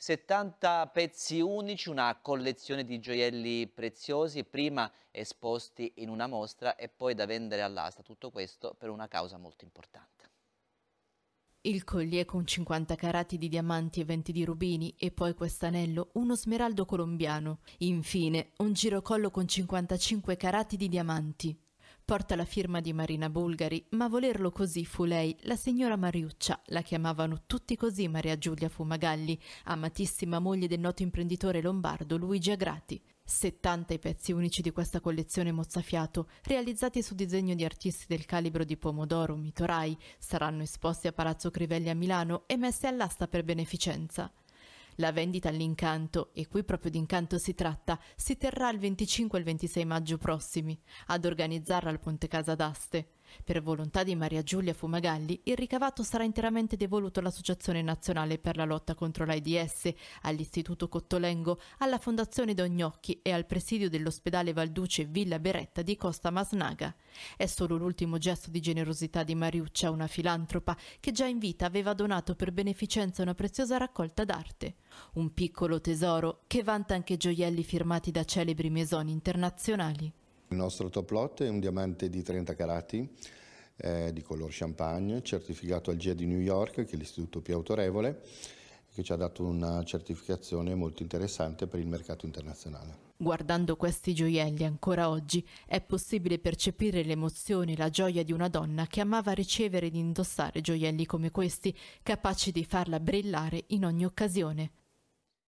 70 pezzi unici, una collezione di gioielli preziosi, prima esposti in una mostra e poi da vendere all'asta, tutto questo per una causa molto importante. Il collier con 50 carati di diamanti e 20 di rubini e poi quest'anello, uno smeraldo colombiano. Infine, un girocollo con 55 carati di diamanti. Porta la firma di Marina Bulgari, ma volerlo così fu lei, la signora Mariuccia, la chiamavano tutti così Maria Giulia Fumagalli, amatissima moglie del noto imprenditore lombardo Luigi Agrati. 70 i pezzi unici di questa collezione mozzafiato, realizzati su disegno di artisti del calibro di Pomodoro, Mitorai, saranno esposti a Palazzo Crivelli a Milano e messi all'asta per beneficenza. La vendita all'incanto, e qui proprio di incanto si tratta, si terrà il 25 e il 26 maggio prossimi, ad organizzarla al Ponte Casa d'Aste. Per volontà di Maria Giulia Fumagalli, il ricavato sarà interamente devoluto all'Associazione Nazionale per la lotta contro l'AIDS, all'Istituto Cottolengo, alla Fondazione Dognocchi e al presidio dell'ospedale Valduce Villa Beretta di Costa Masnaga. È solo l'ultimo gesto di generosità di Mariuccia, una filantropa, che già in vita aveva donato per beneficenza una preziosa raccolta d'arte. Un piccolo tesoro che vanta anche gioielli firmati da celebri mesoni internazionali. Il nostro top lot è un diamante di 30 carati eh, di color champagne, certificato al GIA di New York, che è l'istituto più autorevole, che ci ha dato una certificazione molto interessante per il mercato internazionale. Guardando questi gioielli ancora oggi è possibile percepire le emozioni e la gioia di una donna che amava ricevere ed indossare gioielli come questi, capaci di farla brillare in ogni occasione.